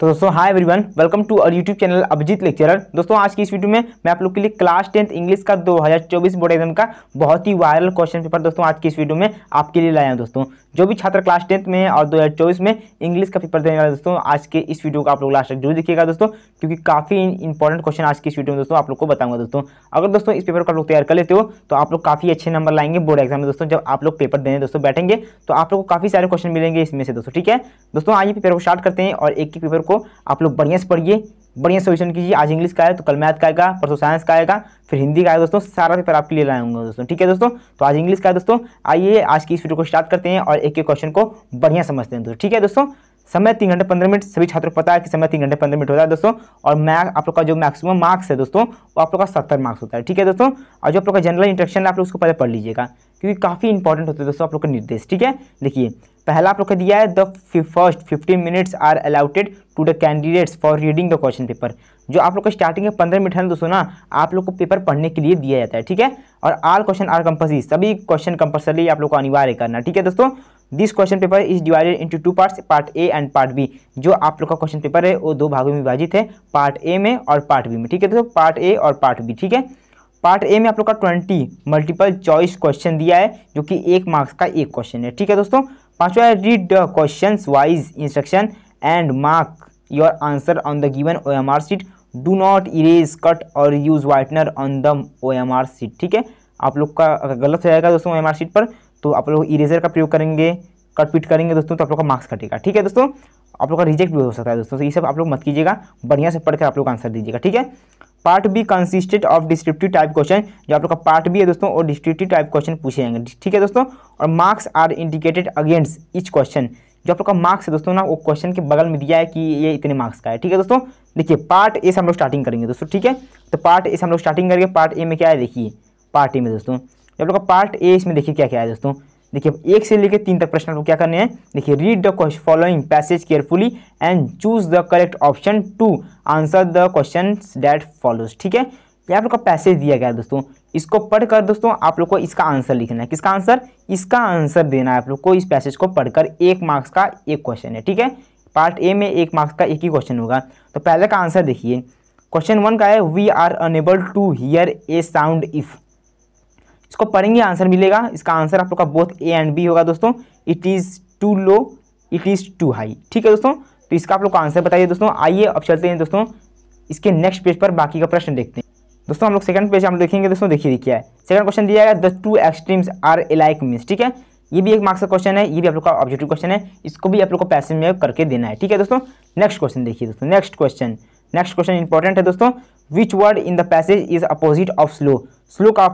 तो दोस्तों hi everyone welcome to our YouTube channel Abhijit lecturer दोस्तों आज की इस वीडियो में मैं आप लोग के लिए क्लास टेंथ इंग्लिश का 2024 बोर्ड एग्जाम का बहुत ही वायरल क्वेश्चन पेपर दोस्तों आज की इस वीडियो में आपके लिए लाया हूं दोस्तों जो भी छात्र क्लास टेंथ में है और 2024 में इंग्लिश का पेपर देने वाले दोस्तों आज के इस वीडियो को आप लोग लास्ट तक जरूर देखिएगा दोस्तों क्योंकि काफ़ी इंपॉर्टेंट क्वेश्चन आज की इस वीडियो में दोस्तों आप लोग को बताऊंगा दोस्तों अगर दोस्तों इस पेपर को आप लोग तैयार कर लेते हो तो आप लोग काफ़ी अच्छे नंबर लाएंगे बोर्ड एग्जाम में दोस्तों जब आप लोग पेपर देने दोस्तों बैठेंगे तो आप लोग को काफ़ी सारे क्वेश्चन मिलेंगे इसमें से दोस्तों ठीक है दोस्तों आइए पेपर को स्टार्ट करते हैं और एक ही पेपर को आप लोग बढ़िया से पढ़िए बढ़िया सोल्यूशन कीजिए आज इंग्लिश का है तो कल मैथ का आएगा परसों साइंस का आएगा फिर हिंदी का आएगा दोस्तों सारा पेपर आपके लिए लाएंगे दोस्तों ठीक है दोस्तों तो आज इंग्लिश का है दोस्तों आइए आज की इस वीडियो को स्टार्ट करते हैं और एक एक क्वेश्चन को बढ़िया समझते हैं दोस्तों ठीक है दोस्तों समय तीन घंटे पंद्रह मिनट सभी छात्रों को पता है कि समय तीन घंटे पंद्रह मिनट होता है दोस्तों और मैक आप लोग का जो मैक्सिमम मार्क्स है दोस्तों वो आप लोग का सत्तर मार्क्स होता है ठीक है दोस्तों और जो आप लोग का जनरल इंट्रक्शन है आप लोग उसको पहले पढ़ लीजिएगा क्योंकि काफ़ी इंपॉर्टेंट होते हैं दोस्तों आप लोग का निर्देश ठीक है देखिए पहला आप लोग का दिया है the first fifteen minutes are allotted to the candidates for reading the question paper जो आप लोग का स्टार्टिंग में पंद्रह मिनट है ना दोस्तों ना आप लोग को पेपर पढ़ने के लिए दिया जाता है ठीक है और आल क्वेश्चन आर कंपल्सरी सभी क्वेश्चन कंपल्सरी आप लोग को अनिवार्य करना ठीक है दोस्तों this question paper is divided into two parts part A and part B जो आप लोग का क्वेश्चन पेपर है वो दो भागों में विभाजित है पार्ट ए में और पार्ट बी में ठीक है दोस्तों पार्ट ए और पार्ट बी ठीक है पार्ट ए में आप लोग का ट्वेंटी मल्टीपल चॉइस क्वेश्चन दिया है जो कि एक मार्क्स का एक क्वेश्चन है ठीक है दोस्तों पांचवा है read the question wise instruction and mark your answer on the given O M R sheet do not erase cut or use whitener on the O M R sheet ठीक है आप लोग का अगर गलत हो जाएगा दोस्तों ओ एम आर सीट पर तो आप लोग इरेजर का प्रयोग करेंगे कट पीट करेंगे दोस्तों तो आप लोग का मार्क्स कटेगा ठीक है दोस्तों आप लोग का रिजेक्ट भी हो सकता है दोस्तों तो ये सब आप लोग मत कीजिएगा बढ़िया से पढ़कर आप लोग आंसर दीजिएगा ठीक है part B consisted of descriptive type question जो आप लोग का पार्ट बी है दोस्तों और डिस्क्रिप्टिव टाइप क्वेश्चन पूछे जाएंगे ठीक है दोस्तों और marks are indicated against each question जो आप लोग का मार्क्स है दोस्तों ना वो क्वेश्चन के बगल में दिया है कि ये इतने मार्क्स का है ठीक है दोस्तों देखिए पार्ट ए से हम लोग स्टार्टिंग करेंगे दोस्तों ठीक है तो पार्ट ए से हम लोग स्टार्टिंग करेंगे पार्ट ए में क्या है देखिए पार्ट ए में दोस्तों आप लोग का पार्ट ए इसमें देखिए क्या क्या है दोस्तों देखिए एक से लेकर तीन तक प्रश्न आप क्या करने हैं देखिए read the question following passage carefully and choose the correct option to answer the question that follows ठीक है ये आप लोग का पैसेज दिया गया है दोस्तों इसको पढ़कर दोस्तों आप लोग को इसका आंसर लिखना है किसका आंसर इसका आंसर देना है आप लोग को इस पैसेज को पढ़कर एक मार्क्स का एक क्वेश्चन है ठीक है पार्ट ए में एक मार्क्स का एक ही क्वेश्चन होगा तो पहले का आंसर देखिए क्वेश्चन वन का है we are unable to hear a sound if इसको पढ़ेंगे आंसर मिलेगा इसका आंसर आप लोग का बोथ ए एंड बी होगा दोस्तों it is too low it is too high ठीक है दोस्तों तो इसका आप लोग का आंसर बताइए दोस्तों आइए अब चलते हैं दोस्तों इसके नेक्स्ट पेज पर बाकी का प्रश्न देखते हैं दोस्तों हम लोग सेकंड पेज हम देखेंगे दोस्तों देखिए देखिए है सेकंड क्वेश्चन दिया गया the two extremes are alike means ठीक है ये भी एक मार्क्स का क्वेश्चन है ये भी आप लोग का ऑब्जेक्टिव क्वेश्चन है इसको भी आप लोग को पैसे में करके देना है ठीक है दोस्तों नेक्स्ट क्वेश्चन देखिए दोस्तों next question next question important है दोस्तों which word in the passage is opposite of slow slow का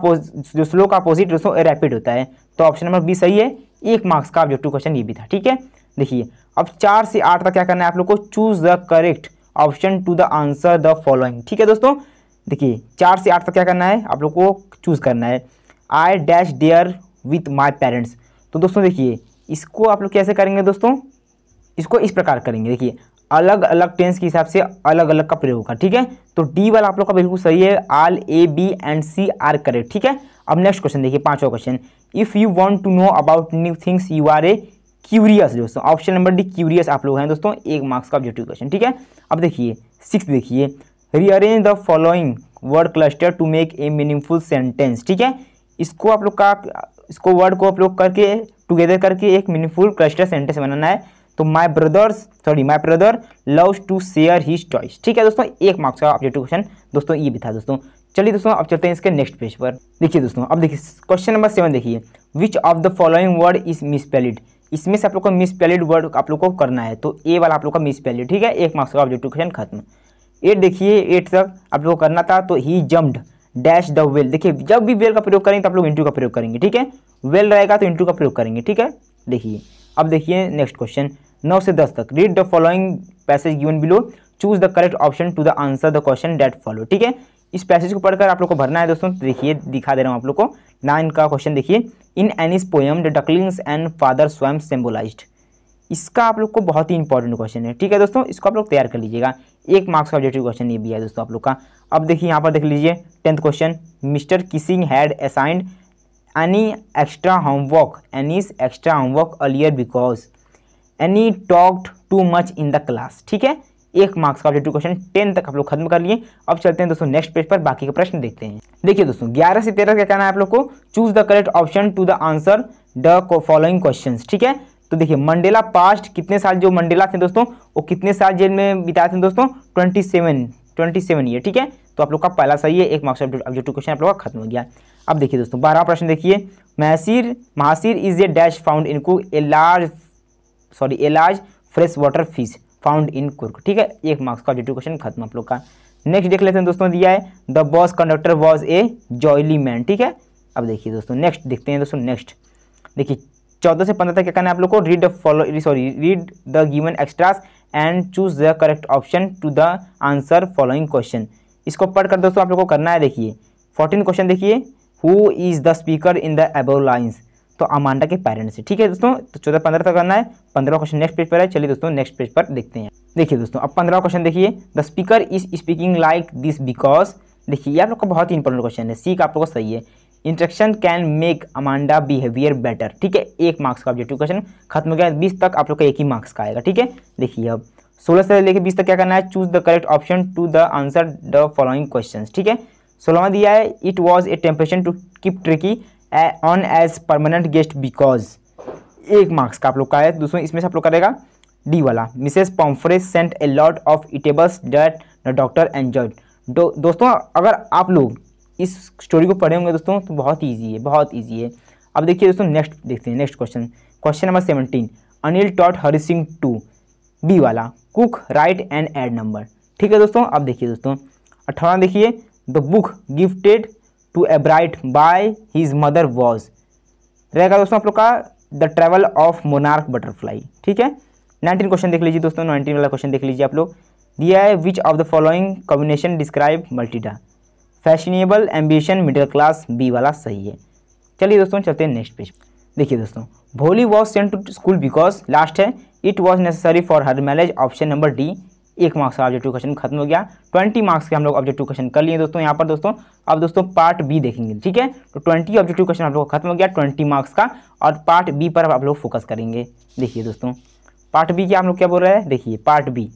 जो स्लो का अपोजिट दोस्तों रैपिड होता है तो ऑप्शन नंबर बी सही है एक मार्क्स का ऑब्जेक्टिव क्वेश्चन ये भी था ठीक है देखिए अब चार से आठ तक क्या करना है आप लोग को choose the correct option to the answer the following ठीक है दोस्तों देखिए चार से आठ तक क्या करना है आप लोग को चूज करना है I dash dare with my parents तो दोस्तों देखिए इसको आप लोग कैसे करेंगे दोस्तों इसको इस प्रकार करेंगे देखिए अलग अलग टेंस के हिसाब से अलग अलग का प्रयोग होगा ठीक है तो डी वाला आप लोग का बिल्कुल सही है all A B and C are correct ठीक है अब नेक्स्ट क्वेश्चन देखिए पांचवा question if you want to know about new things you are a curious दोस्तों ऑप्शन नंबर डी क्यूरियस आप लोग हैं दोस्तों एक मार्क्स का ऑब्जेक्टिव क्वेश्चन ठीक है अब देखिए सिक्स देखिए rearrange the following word cluster to make a meaningful sentence ठीक है इसको आप लोग का इसको वर्ड को आप लोग करके टुगेदर करके एक मीनिंगफुल क्लस्टर सेंटेंस बनाना है तो my brothers sorry my brother loves to share his toys ठीक है दोस्तों एक मार्क्स का ऑब्जेक्टिव क्वेश्चन दोस्तों ये भी था दोस्तों चलिए दोस्तों अब चलते हैं इसके नेक्स्ट पेज पर देखिए दोस्तों अब देखिए क्वेश्चन नंबर सेवन देखिए which of the following word is misspelled इसमें से आप लोग को मिसपेलिड वर्ड आप लोग को करना है तो ए वाला आप लोग का मिसपेलिड ठीक है एक मार्क्स का ऑब्जेक्टिव क्वेश्चन खत्म एट देखिए एट तक आप लोग को करना था तो he jumped dash the well देखिए जब भी वेल का प्रयोग करेंगे तो आप लोग इंटू का प्रयोग करेंगे ठीक है वेल रहेगा तो इंटू का प्रयोग करेंगे ठीक है देखिए अब देखिए नेक्स्ट क्वेश्चन नौ से दस तक read the following passage given below choose the correct option to the answer the question that follow ठीक है इस पैसेज को पढ़कर आप लोग को भरना है दोस्तों तो देखिए दिखा दे रहा हूँ आप लोग को नाइन का क्वेश्चन देखिए in Annie's poem the ducklings and father swan symbolise इसका आप लोग को बहुत ही इंपॉर्टेंट क्वेश्चन है ठीक है दोस्तों इसको आप लोग तैयार कर लीजिएगा एक मार्क्स का ऑब्जेक्टिव क्वेश्चन ये भी है दोस्तों आप लोग का अब देखिए यहाँ पर देख लीजिए tenth question mister Keesing had assigned Annie extra homework any's extra homework earlier because Annie talked too much in the class ठीक है एक मार्क्स का ऑब्जेक्टिव क्वेश्चन टेन तक आप लोग खत्म कर लिए अब चलते हैं दोस्तों नेक्स्ट पेज पर बाकी के प्रश्न देखते हैं देखिए दोस्तों ग्यारह से तेरह क्या कहना है आप लोग को choose the correct option to the answer the following question ठीक है तो देखिए मंडेला पास्ट कितने साल जो मंडेला थे दोस्तों वो कितने साल जेल में बिताए थे दोस्तों twenty seven twenty seven year ठीक है तो आप लोग का पहला सही है एक मार्क्स ऑब्जेक्टिव क्वेश्चन आप लोग का खत्म हो गया अब देखिए दोस्तों बारह प्रश्न देखिए mahseer mahseer is a dash found कुक a large sorry a large fresh water fish found in Coorg ठीक है एक मार्क्स का ऑब्जेक्टिव क्वेश्चन खत्म आप लोग का नेक्स्ट देख लेते हैं दोस्तों दिया है the bus conductor was a jolly man ठीक है अब देखिए दोस्तों नेक्स्ट देखते हैं दोस्तों नेक्स्ट देखिए चौदह से पंद्रह तक क्या करना है आप लोग को read the follow sorry read the given extracts and choose the correct option to the answer following question इसको पढ़कर दोस्तों आप लोग को करना है देखिए फोर्टीन क्वेश्चन देखिए who is the speaker in the above lines तो अमांडा के पेरेंट्स ठीक है दोस्तों तो चौदह पंद्रह तक करना है पंद्रह क्वेश्चन नेक्स्ट पेज पर है चलिए दोस्तों नेक्स्ट पेज पर देखते हैं देखिए दोस्तों अब पंद्रह क्वेश्चन देखिए the speaker is speaking like this because देखिए ये आप लोग का बहुत ही इंपॉर्टेंट क्वेश्चन है सीख आप लोग को सही है instruction can make Amanda behaviour better ठीक है एक मार्क्स का ऑब्जेक्टिव क्वेश्चन खत्म हो गया बीस तक आप लोग का एक ही मार्क्स का आएगा ठीक है देखिए अब सोलह से लेकर बीस तक क्या करना है choose the correct option to the answer the following question ठीक है सोलह दिया है it was a temptation to keep Tricki on as permanent guest because एक मार्क्स का आप लोग का है दोस्तों इसमें से आप लोग करेगा डी वाला Mrs Pumphrey sent a lot of eatables that the doctor enjoy दोस्तों अगर आप लोग इस स्टोरी को पढ़े होंगे दोस्तों तो बहुत ईजी है बहुत ईजी है अब देखिए दोस्तों नेक्स्ट देखते हैं next question question number seventeen Anil taught Hari Singh to be वाला cook write and add number ठीक है दोस्तों अब देखिए दोस्तों अठारह देखिए the book gifted to Ebright by his mother was रहेगा दोस्तों आप लोग का the travel of monarch butterfly ठीक है नाइनटीन क्वेश्चन देख लीजिए दोस्तों नाइनटीन वाला क्वेश्चन देख लीजिए आप लोग दिया है which of the following combination describe मल्टीडा fashionable ambition middle class B वाला सही है चलिए दोस्तों चलते हैं नेक्स्ट पेज देखिए दोस्तों Bholi was sent to school because last है it was necessary for her marriage option number D एक मार्क्स का ऑब्जेक्टिव क्वेश्चन खत्म हो गया ट्वेंटी मार्क्स के हम लोग ऑब्जेक्टिव क्वेश्चन कर लिए दोस्तों यहाँ पर दोस्तों अब दोस्तों पार्ट बी देखेंगे ठीक है तो ट्वेंटी ऑब्जेक्टिव क्वेश्चन आप लोग खत्म हो गया ट्वेंटी मार्क्स का और पार्ट बी पर आप लोग फोकस करेंगे देखिए दोस्तों पार्ट बी के हम लोग क्या बोल रहे हैं देखिए पार्ट बी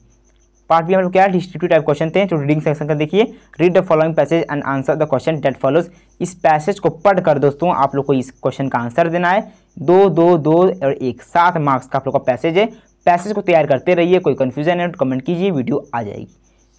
पार्ट बी हम लोग क्या है डिस्ट्रिक्टिव टाइप क्वेश्चन थे तो रीडिंग सेक्शन का देखिए read the following passage and answer the question that follows इस पैसेज को पढ़कर दोस्तों आप लोग को इस क्वेश्चन का आंसर देना है दो दो दो और एक सात मार्क्स का आप लोग का पैसेज है पैसेज को तैयार करते रहिए कोई कन्फ्यूजन है तो कमेंट कीजिए वीडियो आ जाएगी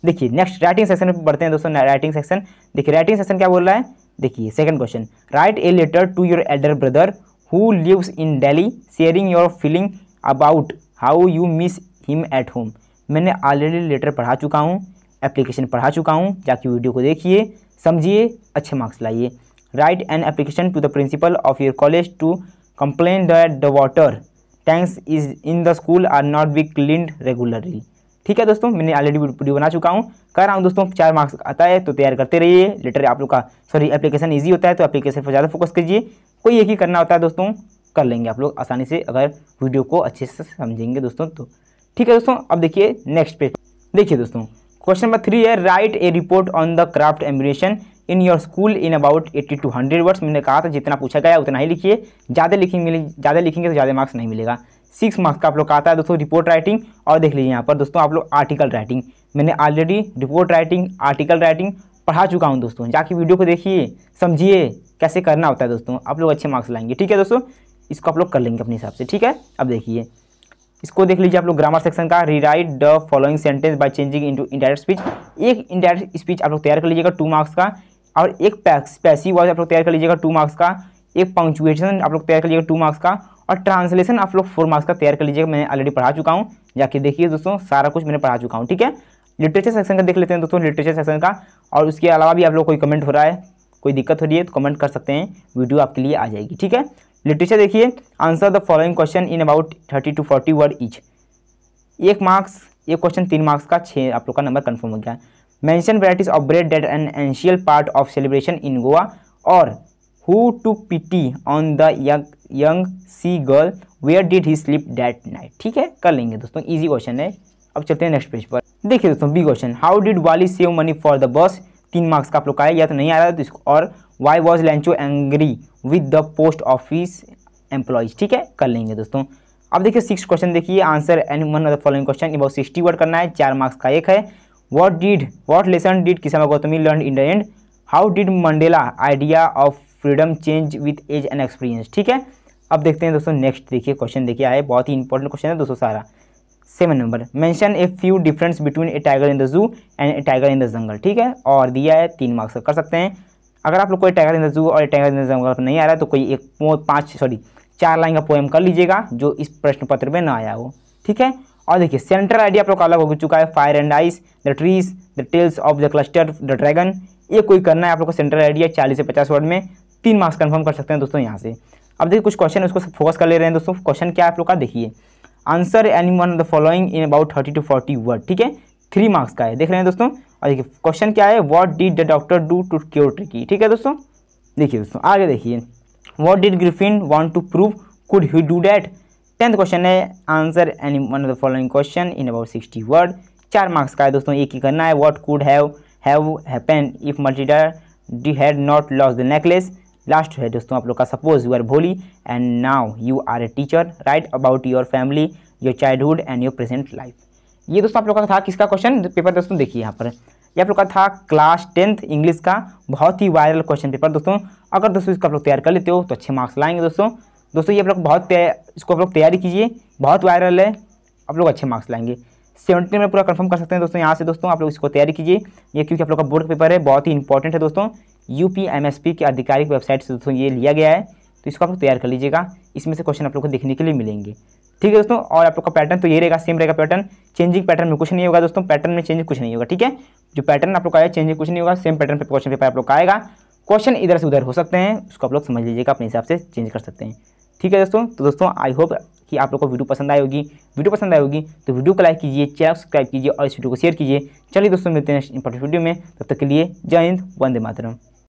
देखिए नेक्स्ट राइटिंग सेक्शन में बढ़ते हैं दोस्तों राइटिंग सेक्शन देखिए राइटिंग सेक्शन क्या बोल रहा है देखिए second question write a letter to your elder brother who lives in Delhi sharing your feeling about how you miss him at home मैंने ऑलरेडी लेटर पढ़ा चुका हूँ एप्लीकेशन पढ़ा चुका हूँ जाके वीडियो को देखिए समझिए अच्छे मार्क्स लाइए write an application to the principal of your college to complain that the water tanks is in the school are not be clean regularly ठीक है दोस्तों मैंने ऑलरेडी वीडियो बना चुका हूँ कर रहा हूँ दोस्तों चार मार्क्स आता है तो तैयार करते रहिए लेटर आप लोग का सॉरी एप्लीकेशन ईजी होता है तो एप्लीकेशन पर ज़्यादा फोकस कीजिए कोई एक ही करना होता है दोस्तों कर लेंगे आप लोग आसानी से अगर वीडियो को अच्छे से समझेंगे दोस्तों तो ठीक है दोस्तों अब देखिए नेक्स्ट पेज देखिए दोस्तों क्वेश्चन नंबर थ्री है write a report on the craft एम्बिनेशन in your school in about eighty to hundred words मैंने कहा था जितना पूछा गया उतना ही लिखिए ज़्यादा लिखेंगे मिले ज़्यादा लिखेंगे तो ज़्यादा मार्क्स नहीं मिलेगा सिक्स मार्क्स का आप लोग कहा था है दोस्तों रिपोर्ट राइटिंग और देख लीजिए यहाँ पर दोस्तों आप लोग आर्टिकल राइटिंग मैंने already report writing article writing पढ़ा चुका हूँ दोस्तों जाके वीडियो को देखिए समझिए कैसे करना होता है दोस्तों आप लोग अच्छे मार्क्स लाएंगे ठीक है दोस्तों इसको आप लोग कर लेंगे अपने हिसाब से ठीक है अब देखिए इसको देख लीजिए आप लोग ग्रामर सेक्शन का rewrite the following sentence by changing into indirect speech एक इंडायरेक्ट स्पीच आप लोग तैयार कर लीजिएगा टू मार्क्स का और एक पैसिव वॉइस आप लोग तैयार कर लीजिएगा टू मार्क्स का एक पंक्चुएशन आप लोग तैयार कर लीजिएगा टू मार्क्स का और ट्रांसलेशन आप लोग फोर मार्क्स का तैयार कर लीजिएगा मैंने ऑलरेडी पढ़ा चुका हूँ जाके देखिए दोस्तों सारा कुछ मैंने पढ़ा चुका हूँ ठीक है लिटरेचर सेक्शन का देख लेते हैं दोस्तों लिटरेचर सेक्शन का और उसके अलावा भी आप लोग कोई कमेंट हो रहा है कोई दिक्कत हो रही है तो कमेंट कर सकते हैं वीडियो आपके लिए आ जाएगी ठीक है लिटरेचर देखिए answer the following question in about thirty to forty word each एक मार्क्स एक क्वेश्चन तीन मार्क्स का छः आप लोग का नंबर कन्फर्म हो गया है mention varieties of bread that an essential part of celebration in Goa और who to pity on the young seagull where did he sleep that night ठीक है कर लेंगे दोस्तों ईजी क्वेश्चन है अब चलते हैं नेक्स्ट पेज पर देखिए दोस्तों B question how did Valli save money for the bus तीन मार्क्स का आप लोग आया या तो नहीं आ रहा है तो इसको और why was Lencho angry with the post office employees ठीक है कर लेंगे दोस्तों अब देखिए सिक्स क्वेश्चन देखिए answer and one of the following question about sixty word करना है चार मार्क्स का एक है what did what lesson did Kisa Gotami learn in the end how did Mandela idea of freedom change with age and experience ठीक है अब देखते हैं दोस्तों नेक्स्ट देखिए क्वेश्चन देखिए आए बहुत ही इंपॉर्टेंट क्वेश्चन है दोस्तों सारा seven number mention a few difference between a tiger in the zoo and a tiger in the jungle ठीक है और दिया है तीन मार्क्स कर सकते हैं अगर आप लोग कोई टाइगर इन द जू और टाइगर इन द जंगल नहीं आ रहा है तो कोई एक पाँच सॉरी चार लाइन का पोएम कर लीजिएगा जो इस प्रश्न पत्र में ना आया हो ठीक है और देखिए सेंट्रल आइडिया आप लोग का अलग हो चुका है fire and ice the trees the tales of the cluster the dragon ये कोई करना है आप लोग को सेंट्रल आइडिया चालीस से पचास वर्ड में तीन मार्क्स कन्फर्म कर सकते हैं दोस्तों यहाँ से अब देखिए कुछ क्वेश्चन उसको फोकस कर ले रहे हैं दोस्तों क्वेश्चन क्या आप लोग का देखिए answer any one the following in about thirty to forty word ठीक है थ्री मार्क्स का है देख रहे हैं दोस्तों और देखिए क्वेश्चन क्या है what did the doctor do to cure Tricki ठीक है दोस्तों देखिए दोस्तों आगे देखिए what did Griffin want to prove could he do that tenth question है answer any one of the following question in about sixty word चार marks का है दोस्तों एक ही करना है what could have have happen if Matilda had not lost the necklace last है दोस्तों आप लोग का suppose you are Bholi and now you are a teacher write about your family your childhood and your present life ये दोस्तों आप लोग का था किसका क्वेश्चन पेपर दोस्तों देखिए यहाँ पर ये आप लोग का था क्लास टेंथ इंग्लिश का बहुत ही वायरल क्वेश्चन पेपर दोस्तों अगर दोस्तों इसका आप लोग तैयार कर लेते हो तो अच्छे मार्क्स लाएंगे दोस्तों दोस्तों ये आप लोग बहुत इसको आप लोग तैयारी कीजिए बहुत वायरल है आप लोग अच्छे मार्क्स लाएंगे सेवेंटी में पूरा कंफर्म कर सकते हैं दोस्तों यहाँ से दोस्तों आप लोग इसको तैयारी कीजिए ये क्योंकि आप लोग का बोर्ड पेपर है बहुत ही इंपॉर्टेंट है दोस्तों U P M S P की आधिकारिक वेबसाइट से दोस्तों ये लिया गया है तो इसको आप लोग तैयार कर लीजिएगा इसमें से क्वेश्चन आप लोग को देखने के लिए मिलेंगे ठीक है दोस्तों और आप लोग का पैटर्न तो ये रहेगा सेम रहेगा पैटर्न चेंजिंग पैटर्न में कुछ नहीं होगा दोस्तों पैटर्न में चेंज कुछ नहीं होगा ठीक है जो पैटर्न आप लोग का आया चेंजिंग कुछ नहीं होगा सेम पैटर्न पे क्वेश्चन पेपर आप लोग का आएगा क्वेश्चन इधर से उधर हो सकते हैं उसको आप लोग समझ लीजिएगा अपने हिसाब से चेंज कर सकते हैं ठीक है दोस्तों तो दोस्तों आई होप कि आप लोग को वीडियो पसंद आई होगी वीडियो पसंद आई होगी तो वीडियो को लाइक कीजिए चैनल सब्सक्राइब कीजिए और इस वीडियो को शेयर कीजिए चलिए दोस्तों मिलते हैं इंपॉर्टेंट वीडियो में तब तक के लिए जय हिंद वंदे मातरम